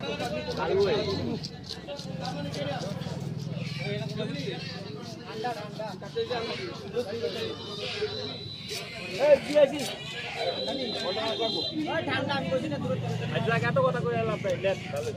Ayo, ayo, ayo, ayo, ayo, ayo, ayo, ayo, ayo, ayo, ayo, ayo,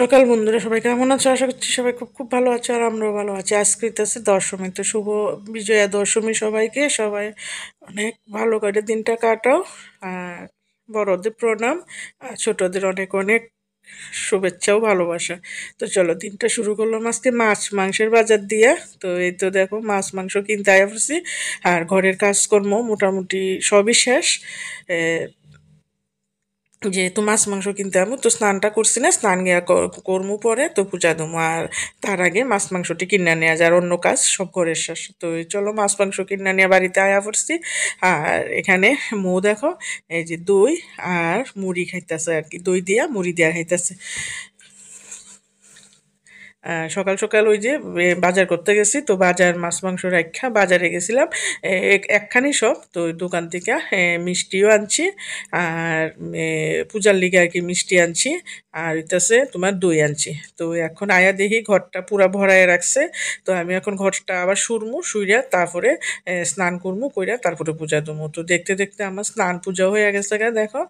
সকাল বন্ধুরা সবাই কেমন আছো আশা করছি সবাই খুব খুব ভালো আছো আর আমরাও ভালো আছি আজকৃত আছে দশমী তো শুভ বিজয়া দশমী সবাইকে সবাই অনেক ভালো করে দিনটা কাটাও আর বড়দের প্রণাম আর ছোটদের অনেক অনেক শুভেচ্ছাও ভালোবাসা তো চলো দিনটা শুরু করলাম আজকে মাছ মাংসের বাজার দিয়ে তো এই তো দেখো মাছ মাংস কিনতে আয়া আর ঘরের কাজকর্ম মোটামুটি সবই শেষ যেহেতু মাছ মাংস কিনতে আমি তো স্নানটা করছি না স্নান গিয়া কর্মু পরে তো পূজা দমু আর তার আগে মাছ মাংসটি কিনে নেওয়া যায় অন্য কাজ সব ঘরের শ্বাস তো চলো মাছ মাংস কিনে নেওয়া বাড়িতে আয়া পড়ছি আর এখানে মৌ দেখো এই যে দই আর মুড়ি খাইতেছে আর কি দই দিয়া মুড়ি দিয়া খাইতেছে সকাল সকাল ওই যে বাজার করতে গেছি তো বাজার মাছ মাংস রাখা বাজারে গেছিলাম একখানি সব তো দোকান থেকে মিষ্টিও আনছি আর পূজার লিগে আর কি মিষ্টি আনছি আর ইতাসে তোমার দই আনছি তো এখন আয়া দেখি ঘরটা পুরা ভরায় রাখছে তো আমি এখন ঘরটা আবার সুরমু সুইরা তারপরে স্নান করমু কইরা তারপরে পূজা দেবো তো দেখতে দেখতে আমার স্নান পূজা হয়ে গেছে দেখো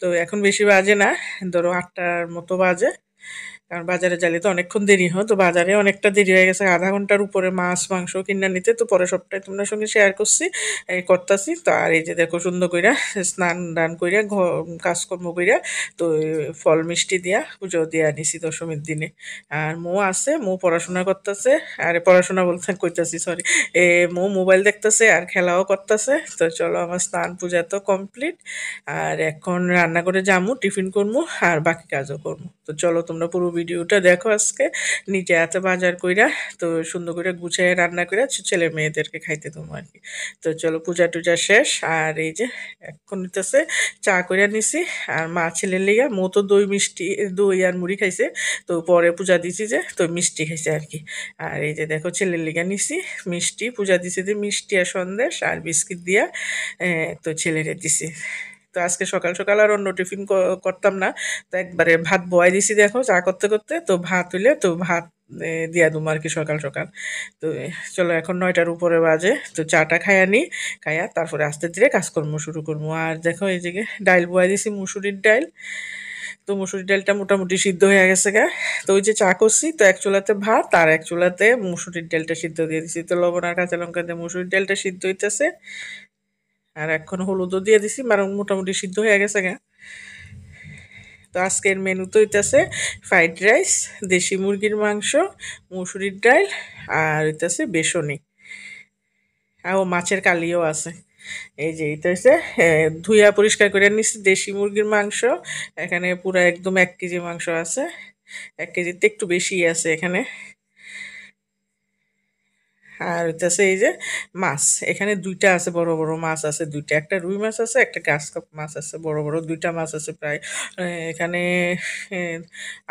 তো এখন বেশি বাজে না ধরো আটটার মতো বাজে কারণ বাজারে যাইলে তো অনেকক্ষণ দেরি হয় হ্যাঁ? তো বাজারে অনেকটা দেরি হয়ে গেছে আধা ঘন্টার উপরে মাছ মাংস কিনা নিতে তো পরে সবটাই তোমার সঙ্গে শেয়ার করছি করতেছি তো আর এই যে দেখো সুন্দর কইরা স্নান ডান কইরা কাজকর্ম কইরা তো ফল মিষ্টি দিয়া পুজো দিয়া নিছি দশমীর দিনে আর মো আছে মো পড়াশোনা করতেছে আর পড়াশোনা বলতে কইতাছি সরি এ মো মোবাইল দেখতেছে আর খেলাও করতেছে তো চলো আমার স্নান পূজা তো কমপ্লিট আর এখন রান্না করে যামু টিফিন করবো আর বাকি কাজও করবো তো চলো তোমরা পুরো ভিডিওটা দেখো আজকে নিজে এত বাজার কইরা তো সুন্দর করে গুছিয়ে রান্না করে ছেলে মেয়েদেরকে খাইতে দেবো আর কি তো চলো পূজা টুজা শেষ আর এই যে এখন নিতেছে চা করিয়া নিছি আর মা ছেলের লিগা মো তো দই মিষ্টি দই আর মুড়ি খাইছে তো পরে পূজা দিছি যে তো মিষ্টি খাইছে আর কি আর এই যে দেখো ছেলের লিগা নিছি মিষ্টি পূজা দিছি যে মিষ্টি আর সন্দেশ আর বিস্কিট দিয়া তো ছেলেরে দিছি তো আজকে সকাল সকাল আর অন্য টিফিন করতাম না তো একবারে ভাত বয়াই দিছি দেখো চা করতে করতে তো ভাত হইলে তো ভাত দিয়া দুম আর কি সকাল সকাল তো চলো এখন নয়টার উপরে বাজে তো চাটা খাইয়া নি খাইয়া তারপরে আস্তে ধীরে কাজকর্ম শুরু করবো আর দেখো এই যে ডাইল বয়া দিছি মুসুরির ডাইল তো মুসুরির ডালটা মোটামুটি সিদ্ধ হয়ে গেছে গা তো ওই যে চা করছি তো এক চুলাতে ভাত আর এক চুলাতে মুসুরির ডালটা সিদ্ধ দিয়ে দিছি তো লবণ আর কাঁচা লঙ্কা দিয়ে মুসুরির ডালটা সিদ্ধ হইতেছে আর এখন হলুদও দিয়ে দিছি মারং মানে মোটামুটি সিদ্ধ হয়ে গেছে গা তো আজকের মেনু তো হইতেছে ফ্রাইড রাইস দেশি মুরগির মাংস মুসুরির ডাল আর হইতেছে বেসনি আর ও মাছের কালিও আছে এই যে এটা হচ্ছে ধুইয়া পরিষ্কার করে নিচ্ছি দেশি মুরগির মাংস এখানে পুরো একদম এক কেজি মাংস আছে এক কেজিতে একটু বেশি আছে এখানে আর হইতাছে এই যে মাছ এখানে দুইটা আছে বড় বড় মাছ আছে দুইটা একটা রুই মাছ আছে একটা গাছ কাপ মাছ আছে বড় বড় দুইটা মাছ আছে প্রায় এখানে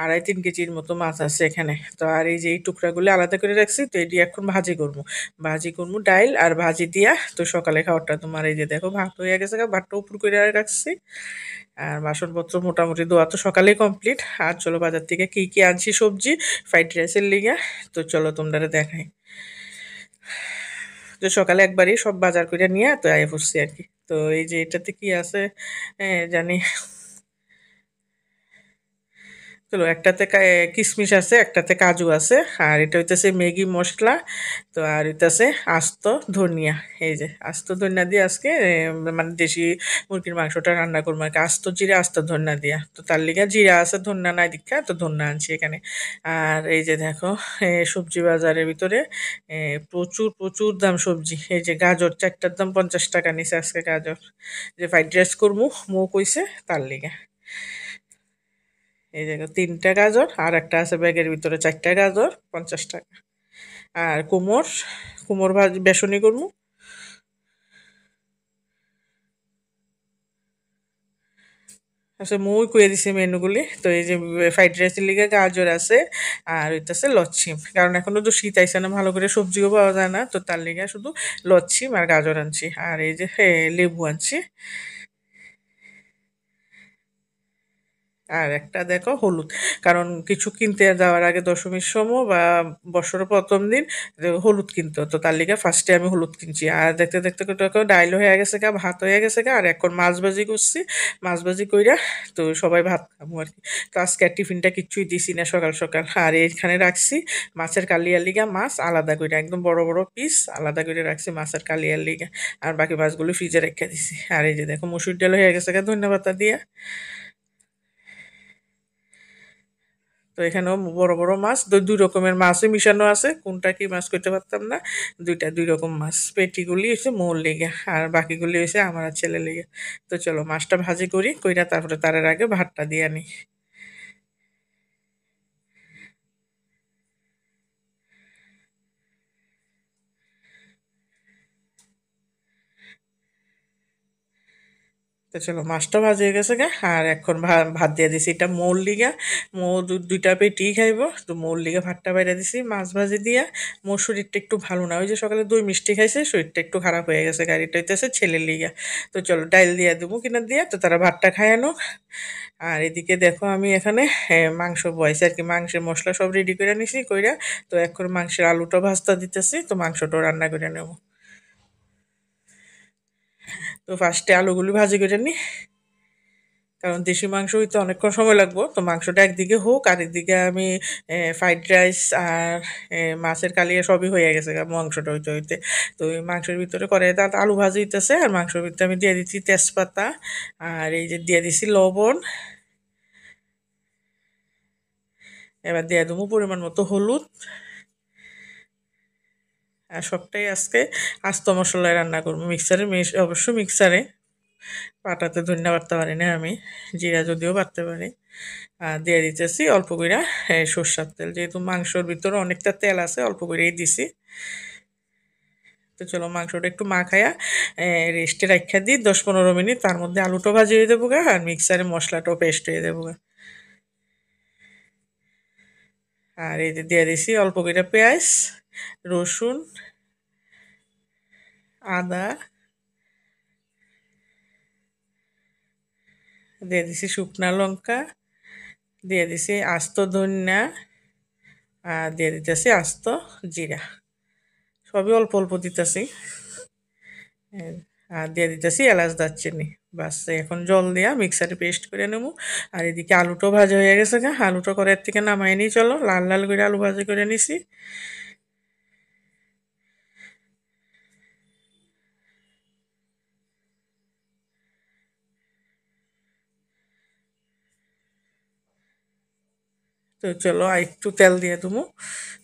আড়াই তিন কেজির মতো মাছ আছে এখানে তো আর এই যে এই টুকরাগুলো আলাদা করে রাখছি তো এটি এখন ভাজি করবো ভাজি করবো ডাইল আর ভাজি দিয়া তো সকালে খাওয়াটা তোমার এই যে দেখো ভাত হয়ে গেছে ভাতটা উপর করে রাখছি আর বাসনপত্র মোটামুটি দোয়া তো সকালেই কমপ্লিট আর চলো বাজার থেকে কি কি আনছি সবজি ফ্রাইড রাইসের লিগে তো চলো তোমরা দেখাই তো সকালে একবারই সব বাজার করে নিয়ে তো আয় পড়ছি আর কি তো এই যে এটাতে কি আছে জানি চলো একটাতে কিশমিশ আছে একটাতে কাজু আছে আর এটা হইতেছে ম্যাগি মশলা তো আর হইতেছে আস্ত ধনিয়া এই যে আস্ত ধনিয়া দিয়ে আজকে মানে দেশি মুরগির মাংসটা রান্না করবো আর কি আস্ত জিরা আস্ত ধনিয়া দিয়া তো তার লিগে জিরা আছে ধনিয়া নাই দীক্ষা তো ধনিয়া আনছি এখানে আর এই যে দেখো সবজি বাজারের ভিতরে প্রচুর প্রচুর দাম সবজি এই যে গাজর চারটার দাম পঞ্চাশ টাকা নিছে আজকে গাজর যে ফ্রাইড রাইস করবো মো কইছে তার লিগে এই দেখো তিনটা গাজর আর একটা আছে ব্যাগের ভিতরে চারটা গাজর পঞ্চাশ টাকা আর কুমোর কুমোর ভাজি বেসনি করবো আচ্ছা মুই কুয়ে দিছি মেনুগুলি তো এই যে ফ্রাইড রাইসের লিগে গাজর আছে আর আছে লচ্ছিম কারণ এখনও তো শীত আইসে না ভালো করে সবজিও পাওয়া যায় না তো তার লিগে শুধু লচ্ছিম আর গাজর আনছি আর এই যে হ্যাঁ, লেবু আনছি আর একটা দেখো হলুদ কারণ কিছু কিনতে যাওয়ার আগে দশমীর সময় বা বছর প্রথম দিন হলুদ কিনতো তো তার লিগে ফার্স্টে আমি হলুদ কিনছি আর দেখতে দেখতে কেউ ডাইল হয়ে গেছে গা ভাত হয়ে গেছে গা আর এখন মাছ করছি মাছ কইরা তো সবাই ভাত খাবো আর কি তো আজকে আর টিফিনটা কিচ্ছুই দিছি না সকাল সকাল আর এইখানে রাখছি মাছের কালিয়ার লিগা মাছ আলাদা করে একদম বড় বড় পিস আলাদা করে রাখছি মাছের কালিয়ার লিগা আর বাকি মাছগুলো ফ্রিজে রেখে দিছি আর এই যে দেখো মসুর ডাল হয়ে গেছে গা ধন্যবাদ দিয়া তো এখানেও বড় বড় মাছ দুই রকমের মাছই মিশানো আছে কোনটা কি মাছ করতে পারতাম না দুইটা দুই রকম মাছ পেটিগুলি হয়েছে মোর লেগে আর বাকিগুলি হয়েছে আমার ছেলে লেগে তো চলো মাছটা ভাজি করি কইরা তারপরে তারের আগে ভাতটা দিয়ে আনি তো চলো মাছটা ভাজি হয়ে গেছে গা আর এখন ভাত দিয়ে দিছি এটা মৌল লিগা মৌ দুইটা পেটি খাইব তো মৌল লিগা ভাতটা বাইরে দিছি মাছ ভাজি দিয়া মোর শরীরটা একটু ভালো না ওই যে সকালে দুই মিষ্টি খাইছে শরীরটা একটু খারাপ হয়ে গেছে গাড়িটা হইতেছে ছেলের লিগা তো চলো ডাইল দিয়া দেবো কিনা দিয়া তো তারা ভাতটা খায়ানো আর এদিকে দেখো আমি এখানে মাংস বয়েছি আর কি মাংসের মশলা সব রেডি করে নিছি কইরা তো এখন মাংসের আলুটা ভাজটা দিতেছি তো মাংসটাও রান্না করে নেবো তো ফার্স্টে আলুগুলি ভাজি করে নিই কারণ দেশি মাংস হইতে অনেকক্ষণ সময় লাগবো তো মাংসটা একদিকে হোক আর একদিকে আমি ফ্রাইড রাইস আর মাছের কালিয়া সবই হয়ে গেছে মাংসটা হইতে হইতে তো ওই মাংসের ভিতরে করে তার আলু ভাজি হইতেছে আর মাংসের ভিতরে আমি দিয়ে দিচ্ছি তেজপাতা আর এই যে দিয়ে দিছি লবণ এবার দিয়ে দেবো পরিমাণ মতো হলুদ আর হ্যাঁ, সবটাই আজকে আস্ত মশলায় রান্না করবো মিক্সারে অবশ্য মিক্সারে পাটাতে ধন্যা বাড়তে পারি না আমি জিরা যদিও বাড়তে পারি আর দিয়ে দিতেছি অল্প করে সর্ষার তেল যেহেতু মাংসর ভিতরে অনেকটা তেল আছে অল্প করেই দিছি তো চলো মাংসটা একটু মাখাইয়া রেস্টে রাখা দিই দশ পনেরো মিনিট তার মধ্যে আলুটা ভাজি হয়ে দেবো গা আর মিক্সারে মশলাটাও পেস্ট হয়ে দেবো গা আর এই দিয়ে দিছি অল্প করে পেঁয়াজ রসুন আদা দিয়ে দিছি শুকনা লঙ্কা দিয়ে দিছি আস্ত ধনিয়া আর দিয়ে দিতেছি আস্ত জিরা সবই অল্প অল্প দিতেছি আর দিয়ে দিতেছি এলাচ দারচিনি বাস এখন জল দিয়া মিক্সারে পেস্ট করে নেব আর এদিকে আলুটাও ভাজা হয়ে গেছে গা আলুটা করার থেকে নামাই নিই চলো লাল লাল করে আলু ভাজা করে নিছি তো চলো আর একটু তেল দিয়ে দেবো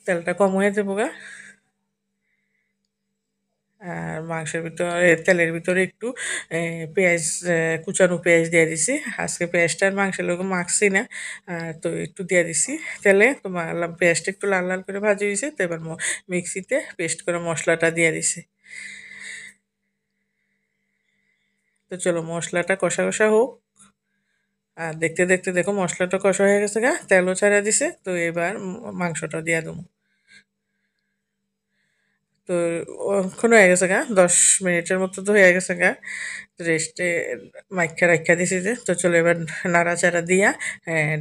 তেলটা কম হয়ে দেবো গা আর মাংসের ভিতরে তেলের ভিতরে একটু পেঁয়াজ কুচানো পেঁয়াজ দিয়ে দিছি আজকে পেঁয়াজটা আর মাংসের লোক মাখছি না তো একটু দিয়ে দিছি তেলে তো পেঁয়াজটা একটু লাল লাল করে ভাজি হয়েছে তো এবার মিক্সিতে পেস্ট করে মশলাটা দিয়ে দিছি তো চলো মশলাটা কষা কষা হোক আর দেখতে দেখতে দেখো মশলাটা কষা হয়ে গেছে গা তেলও ছাড়া দিছে তো এবার মাংসটা দিয়ে দেবো তো ওখান হয়ে গেছে গা দশ মিনিটের মতো তো হয়ে গেছে গা রেস্টে মাইখা রাইখা দিছি যে তো চলো এবার নাড়াচাড়া দিয়া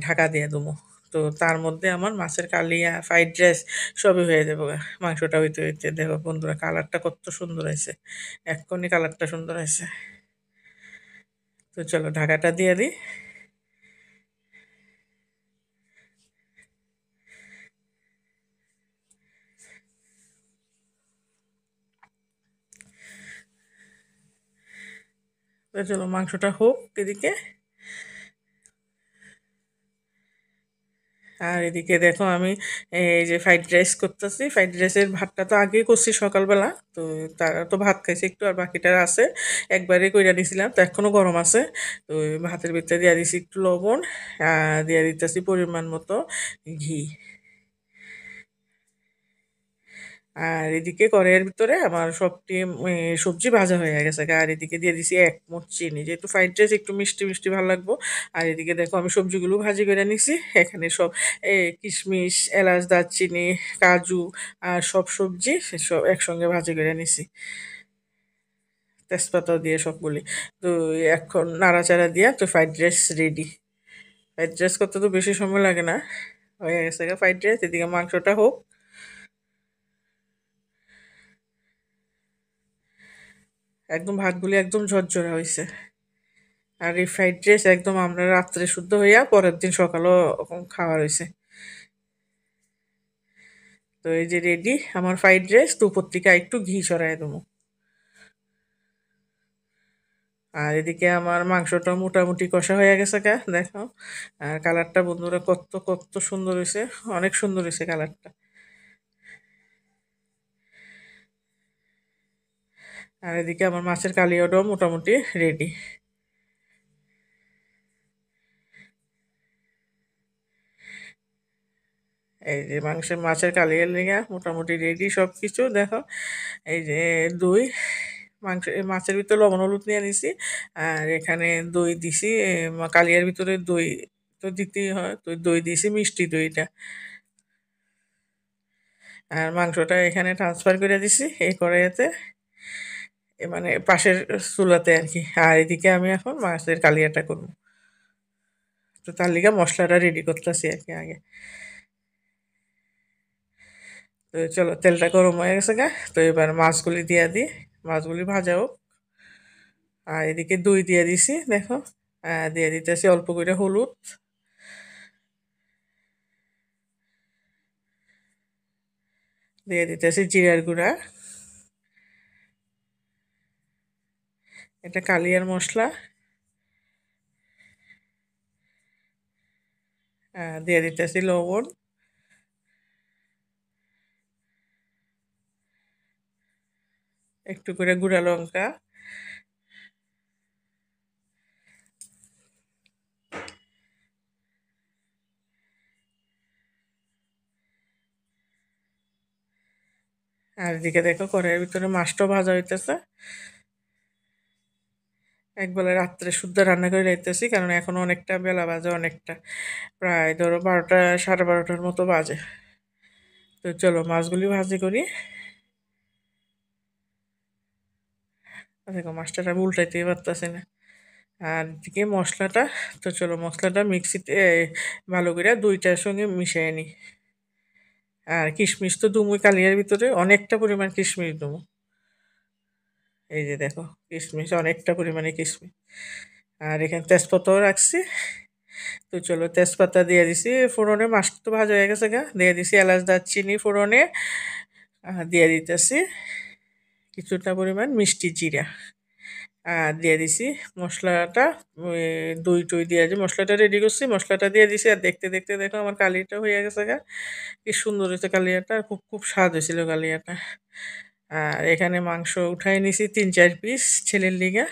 ঢাকা দিয়ে দেবো তো তার মধ্যে আমার মাছের কালিয়া ফ্রাইড রাইস সবই হয়ে যাবো মাংসটা হইতে হইতে দেখো বন্ধুরা কালারটা কত সুন্দর হয়েছে এক্ষুনি কালারটা সুন্দর হয়েছে তো চলো ঢাকাটা দিয়ে দিই চলো মাংসটা হোক এদিকে আর এদিকে দেখো আমি এই যে ফ্রাইড রাইস করতেছি ফ্রাইড রাইসের ভাতটা তো আগেই করছি সকালবেলা তো তারা তো ভাত খাইছে একটু আর বাকিটা আছে একবারে কইরা নিয়েছিলাম তো এখনও গরম আছে তো ভাতের ভিতরে দিয়ে দিছি একটু লবণ আর দিয়ে দিতেছি পরিমাণ মতো ঘি আর এদিকে কড়াইয়ের ভিতরে আমার সবটি সবজি ভাজা হয়ে গেছে আর এদিকে দিয়ে দিছি এক মোট চিনি যেহেতু ফ্রাইড রাইস একটু মিষ্টি মিষ্টি ভালো লাগবো আর এদিকে দেখো আমি সবজিগুলো ভাজি করে নিছি এখানে সব কিশমিশ এলাচ দারচিনি কাজু আর সব সবজি সব একসঙ্গে ভাজি করে নিছি তেজপাতা দিয়ে সবগুলি তো এখন নাড়াচাড়া দিয়ে তো fried rice ready fried rice করতে তো বেশি সময় লাগে না হয়ে গেছে ফ্রাইড রাইস এদিকে মাংসটা হোক একদম ভাতগুলি একদম ঝরঝরা হয়েছে আর এই ফ্রাইড রাইস একদম আমরা রাত্রে শুদ্ধ হইয়া পরের দিন সকালও খাওয়া রয়েছে তো এই যে রেডি আমার ফ্রাইড রাইস তো উপর থেকে একটু ঘি ছড়াই দেবো আর এদিকে আমার মাংসটা মোটামুটি কষা হয়ে গেছে কা দেখো আর কালারটা বন্ধুরা কত কত সুন্দর হয়েছে অনেক সুন্দর হয়েছে কালারটা আর এদিকে আমার মাছের কালিয়াটাও মোটামুটি রেডি এই যে মাংসের মাছের কালিয়া লেগে মোটামুটি রেডি সব কিছু দেখো এই যে দই মাংস মাছের ভিতরে লবণ হলুদ নিয়ে নিছি আর এখানে দই দিছি কালিয়ার ভিতরে দই তো দিতেই হয় তো দই দিছি মিষ্টি দইটা আর মাংসটা এখানে ট্রান্সফার করে দিছি এই কড়াইতে মানে পাশের চুলাতে আর কি আর এদিকে আমি এখন মাছের কালিয়াটা করবো তো তার লিগে মশলাটা রেডি করতেছি আর কি আগে তো চলো তেলটা গরম হয়ে গেছে গা তো এবার মাছগুলি দিয়ে দিই মাছগুলি ভাজা হোক আর এদিকে দই দিয়ে দিছি দেখো দিয়ে দিতেছি অল্প করে হলুদ দিয়ে দিতেছি জিরার গুঁড়া এটা কালিয়ার মশলা দিয়ে দিতেছি লবণ একটু করে গুঁড়া লঙ্কা আর এদিকে দেখো কড়াইয়ের ভিতরে মাছটাও ভাজা হইতেছে একবেলা রাত্রে শুদ্ধ রান্না করে রাখতেছি কারণ এখনো অনেকটা বেলা বাজে অনেকটা প্রায় ধরো বারোটা সাড়ে বারোটার মতো বাজে তো চলো মাছগুলি ভাজি করি দেখো মাছটা আমি উল্টাইতেই পারতেছি না আর এদিকে মশলাটা তো চলো মশলাটা মিক্সিতে ভালো করে দুইটার সঙ্গে মিশিয়ে নিই আর কিশমিশ তো দুমুই কালিয়ার ভিতরে অনেকটা পরিমাণ কিশমিশ দুমু এই যে দেখো কিশমিশ অনেকটা পরিমাণে কিশমিশ আর এখানে তেজপাতাও রাখছি তো চলো তেজপাতা দিয়ে দিছি ফোড়নে মাছটা তো ভাজা হয়ে গেছে গা দিয়ে দিছি এলাচ দারচিনি ফোড়নে দিয়ে দিতেছি কিছুটা পরিমাণ মিষ্টি জিরা আর দিয়ে দিছি মশলাটা দই টই দিয়ে যে মশলাটা রেডি করছি মশলাটা দিয়ে দিছি আর দেখতে দেখতে দেখো আমার কালিটা হয়ে গেছে গা কি সুন্দর হয়েছে কালিয়াটা আর খুব খুব স্বাদ হয়েছিল কালিয়াটা আর এখানে মাংস উঠাই নিছি তিন চার পিস ছেলের লিগা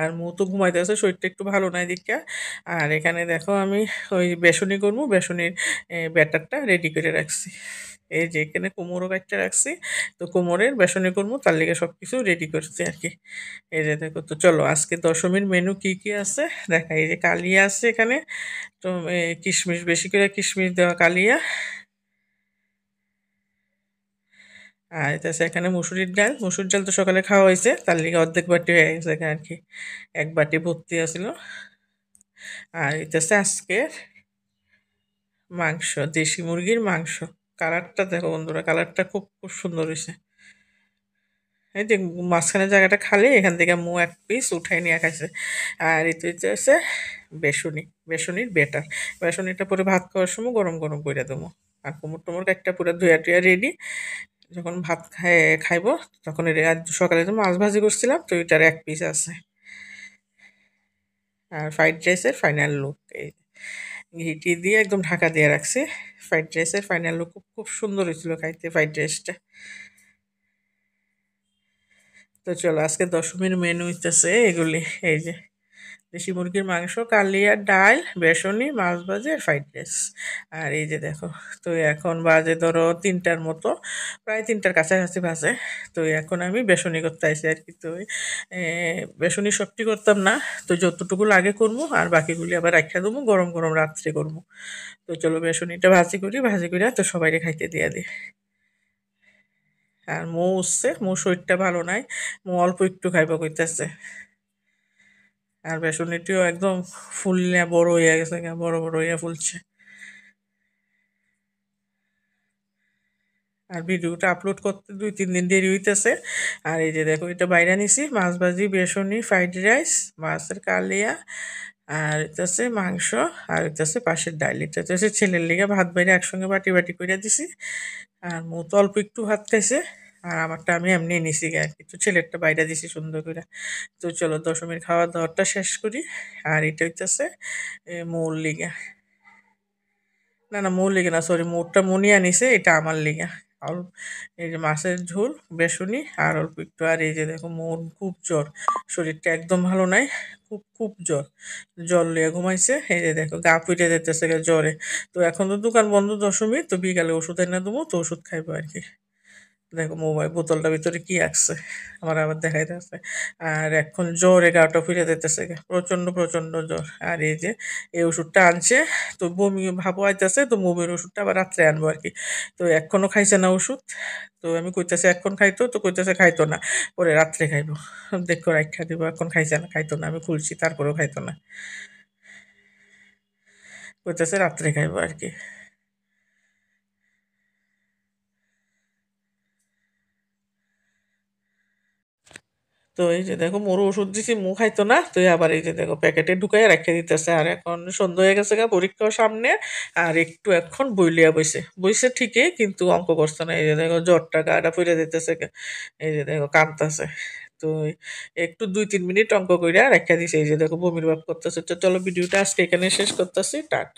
আর মু তো ঘুমাইতে আছে শরীরটা একটু ভালো নাই দিকটা আর এখানে দেখো আমি ওই বেসনই করবো বেসনের ব্যাটারটা রেডি করে রাখছি এই যে এখানে কোমরও কাটটা রাখছি তো কোমরের বেসনে করবো তার লিগে সব কিছু রেডি করছি আর কি এই যে দেখো তো চলো আজকে দশমীর মেনু কি কি আছে দেখা এই যে কালিয়া আছে এখানে তো কিশমিশ বেশি করে কিশমিশ দেওয়া কালিয়া আর এটা এখানে মুসুরির ডাল মুসুর ডাল তো সকালে খাওয়া হয়েছে তার লিগে অর্ধেক বাটি হয়ে গেছে আর কি এক বাটি ভর্তি আছিল আর এটা আজকের মাংস দেশি মুরগির মাংস কালারটা দেখো বন্ধুরা কালারটা খুব খুব সুন্দর হয়েছে এই যে মাঝখানে জায়গাটা খালি এখান থেকে মু এক পিস উঠাই নিয়ে খাইছে আর এতে হচ্ছে বেসনি বেসনির বেটার বেসনিটা পরে ভাত খাওয়ার সময় গরম গরম করে দেবো আর কোমর টোমর একটা পুরো ধুয়া টুয়া রেডি যখন ভাত খায় খাইব তখন আজ সকালে তো মাছ ভাজি করছিলাম তো এটার এক পিস আছে আর ফ্রাইড রাইসের ফাইনাল লুক এই ঘিটি দিয়ে একদম ঢাকা দিয়ে রাখছি ফ্রাইড রাইসের ফাইনাল লুক খুব খুব সুন্দর হয়েছিল খাইতে ফ্রাইড রাইসটা তো চলো আজকে দশমীর মেনু হইতেছে এগুলি এই যে দেশি মুরগির মাংস কালিয়ার ডাল বেসনি মাছ ভাজি আর ফ্রাইড রাইস আর এই যে দেখো তো এখন বাজে ধরো তিনটার মতো প্রায় তিনটার কাছাকাছি বাজে তো এখন আমি বেসনি করতে আসি আর কি তো বেসনি সবটি করতাম না তো যতটুকু লাগে করবো আর বাকিগুলি আবার রাখিয়া দেবো গরম গরম রাত্রে করবো তো চলো বেসনিটা ভাজি করি ভাজি করি তো সবাইকে খাইতে দিয়ে দিই আর মৌ উঠছে মৌ শরীরটা ভালো নাই মৌ অল্প একটু খাইবো করতেছে আর বেসনিটিও একদম ফুল বড় হয়ে গেছে বড় বড় হয়ে ফুলছে আর ভিডিওটা আপলোড করতে দুই তিন দিন দেরি হইতেছে আর এই যে দেখো এটা বাইরে নিছি মাছ ভাজি বেসনি ফ্রাইড রাইস মাছের কালিয়া আর হইতেছে মাংস আর এটা পাশের ডাইল এটা হচ্ছে ছেলের লিগে ভাত বাইরে একসঙ্গে বাটি বাটি করে দিছি আর মতো অল্প একটু ভাত খাইছে আর আমারটা আমি এমনি নিছি আর কি তো ছেলেরটা বাইরে দিছি সুন্দর করে তো চলো দশমীর খাওয়া দাওয়াটা শেষ করি আর এটা হইতেছে মূল লিগা না না মূল লিগে না সরি মোরটা মনি আনিছে এটা আমার লিগা অল্প এই যে মাছের ঝোল বেসনি আর অল্প একটু আর এই যে দেখো মোর খুব জ্বর শরীরটা একদম ভালো নাই খুব খুব জ্বর জল লিয়ে ঘুমাইছে এই যে দেখো গা পিটে যেতেছে জ্বরে তো এখন তো দোকান বন্ধ দশমী তো বিকালে ওষুধ এনে দেবো তো ওষুধ খাইবো আর কি দেখো মোবাইল বোতলটার ভিতরে কি আসছে আমার আবার দেখাই আছে আর এখন জ্বরে গাটা ফিরে দিতেছে প্রচণ্ড প্রচণ্ড জ্বর আর এই যে এই ওষুধটা আনছে তো বমি ভাবো আইতেছে তো বমির ওষুধটা আবার রাত্রে আনবো আর কি তো এখনও খাইছে না ওষুধ তো আমি কইতেছে এখন খাইতো তো কইতেছে খাইতো না পরে রাত্রে খাইবো দেখো রাখা দিব এখন খাইছে না খাইতো না আমি খুলছি তারপরেও খাইতো না কইতেছে রাত্রে খাইবো আর কি তো এই যে দেখো মোরও ওষুধ দিছি মুখ খাইতো না তো আবার এই যে দেখো প্যাকেটে ঢুকাই রেখে দিতেছে আর এখন সন্ধ্যা হয়ে গেছে গা পরীক্ষার সামনে আর একটু এখন বইলিয়া বইছে বইছে ঠিকই কিন্তু অঙ্ক করছে না এই যে দেখো জ্বরটা গাটা ফুলে দিতেছে এই যে দেখো কাঁদতেছে তো একটু দুই তিন মিনিট অঙ্ক করে রেখে দিছে এই যে দেখো বমির ভাব করতেছে তো চলো ভিডিওটা আজকে এখানে শেষ করতেছি টাটা